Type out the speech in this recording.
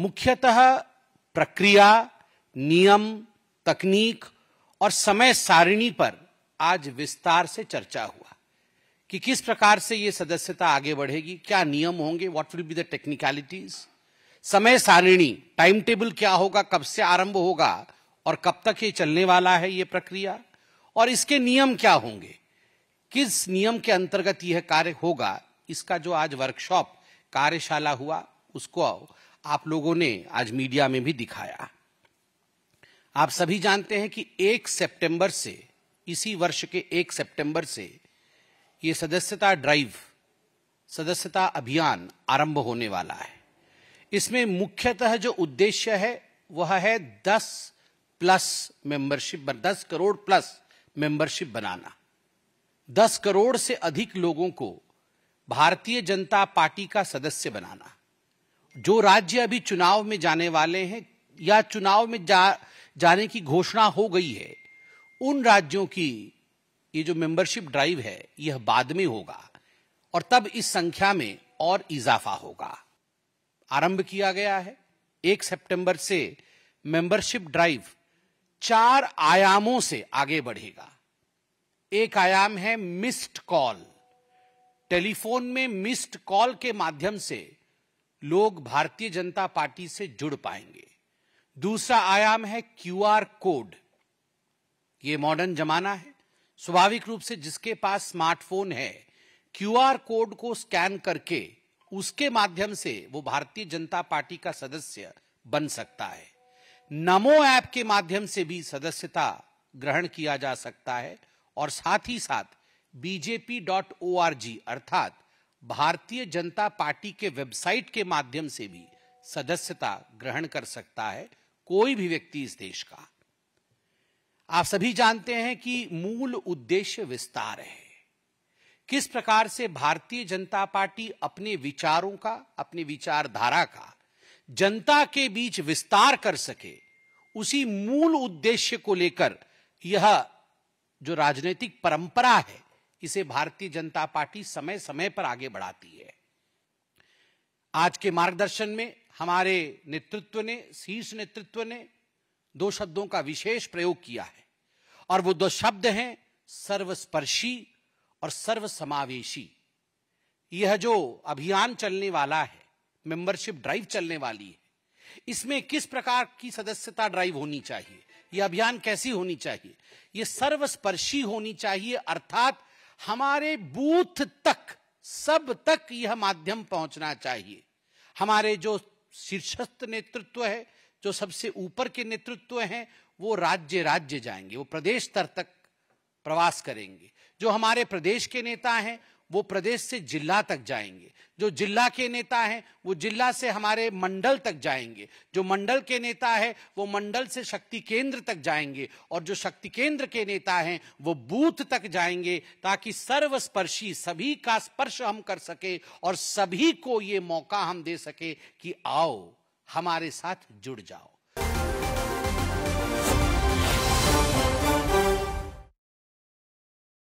मुख्यतः प्रक्रिया नियम तकनीक और समय सारिणी पर आज विस्तार से चर्चा हुआ कि किस प्रकार से ये सदस्यता आगे बढ़ेगी क्या नियम होंगे what will be the technicalities समय सारिणी टाइम टेबल क्या होगा कब से आरंभ होगा और कब तक ये चलने वाला है ये प्रक्रिया और इसके नियम क्या होंगे किस नियम के अंतर्गत यह कार्य होगा इसका जो आज वर्कशॉप कार्यशाला हुआ उसको आप लोगों ने आज मीडिया में भी दिखाया आप सभी जानते हैं कि एक सितंबर से इसी वर्ष के एक सितंबर से ये सदस्यता ड्राइव सदस्यता अभियान आरंभ होने वाला है इसमें मुख्यतः जो उद्देश्य है वह है 10 plus membership 10 crore plus membership बनाना 10 करोड़ से अधिक लोगों को भारतीय जनता पार्टी का सदस्य बनाना जो राज्य अभी चुनाव में जाने वाले हैं या चुनाव में जा, जाने की घोषणा हो गई है उन राज्यों की ये जो मेंबरशिप ड्राइव है यह बाद में होगा और तब इस संख्या में और इजाफा होगा आरंभ किया गया है एक सितंबर से मेंबरशिप ड्राइव चार आयामों से आगे बढ़ेगा एक आयाम है मिस्ड कॉल टेलीफोन में मिस्ड कॉल के माध्यम से लोग भारतीय जनता पार्टी से जुड़ पाएंगे दूसरा आयाम है क्यूआर कोड ये मॉडर्न जमाना है स्वाभाविक रूप से जिसके पास स्मार्टफोन है क्यूआर कोड को स्कैन करके उसके माध्यम से वो भारतीय जनता पार्टी का सदस्य बन सकता है नमो ऐप के माध्यम से भी सदस्यता ग्रहण किया जा सकता है और साथ ही साथ बीजेपी डॉट ओ अर्थात भारतीय जनता पार्टी के वेबसाइट के माध्यम से भी सदस्यता ग्रहण कर सकता है कोई भी व्यक्ति इस देश का आप सभी जानते हैं कि मूल उद्देश्य विस्तार है किस प्रकार से भारतीय जनता पार्टी अपने विचारों का अपनी विचारधारा का जनता के बीच विस्तार कर सके उसी मूल उद्देश्य को लेकर यह जो राजनीतिक परंपरा है इसे भारतीय जनता पार्टी समय समय पर आगे बढ़ाती है आज के मार्गदर्शन में हमारे नेतृत्व ने शीर्ष नेतृत्व ने दो शब्दों का विशेष प्रयोग किया है और वो दो शब्द हैं सर्वस्पर्शी और सर्वसमावेशी यह जो अभियान चलने वाला है मेंबरशिप ड्राइव चलने वाली है इसमें किस प्रकार की सदस्यता ड्राइव होनी चाहिए यह अभियान कैसी होनी चाहिए यह सर्वस्पर्शी होनी चाहिए अर्थात हमारे बूथ तक सब तक यह माध्यम पहुंचना चाहिए हमारे जो शीर्षस्थ नेतृत्व है जो सबसे ऊपर के नेतृत्व हैं वो राज्य राज्य जाएंगे वो प्रदेश स्तर तक प्रवास करेंगे जो हमारे प्रदेश के नेता हैं वो प्रदेश से जिला तक जाएंगे जो जिला के नेता हैं वो जिला से हमारे मंडल तक जाएंगे जो मंडल के नेता है वो मंडल से शक्ति केंद्र तक जाएंगे और जो शक्ति केंद्र के नेता हैं वो बूथ तक जाएंगे ताकि सर्वस्पर्शी सभी का स्पर्श हम कर सके और सभी को ये मौका हम दे सके कि आओ हमारे साथ जुड़ जाओ